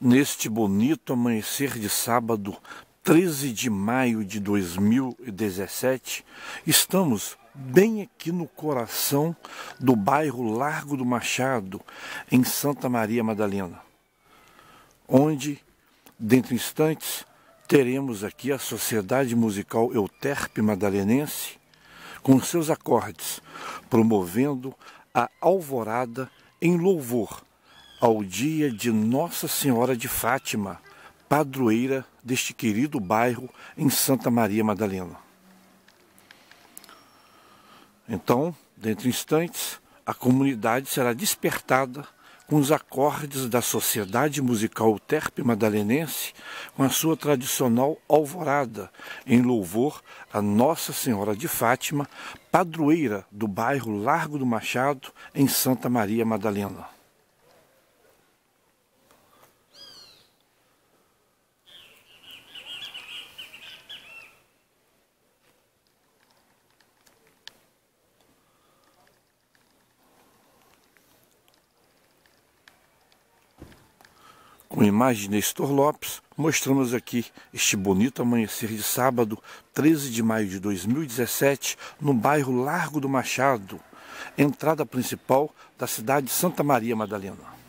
neste bonito amanhecer de sábado, 13 de maio de 2017, estamos bem aqui no coração do bairro Largo do Machado, em Santa Maria Madalena, onde, dentro de instantes, teremos aqui a Sociedade Musical Euterpe Madalenense com seus acordes, promovendo a alvorada em louvor ao dia de Nossa Senhora de Fátima, padroeira deste querido bairro em Santa Maria Madalena. Então, dentro de instantes, a comunidade será despertada com os acordes da Sociedade Musical Terpe Madalenense, com a sua tradicional alvorada, em louvor a Nossa Senhora de Fátima, padroeira do bairro Largo do Machado, em Santa Maria Madalena. Com imagem de Nestor Lopes, mostramos aqui este bonito amanhecer de sábado, 13 de maio de 2017, no bairro Largo do Machado, entrada principal da cidade de Santa Maria Madalena.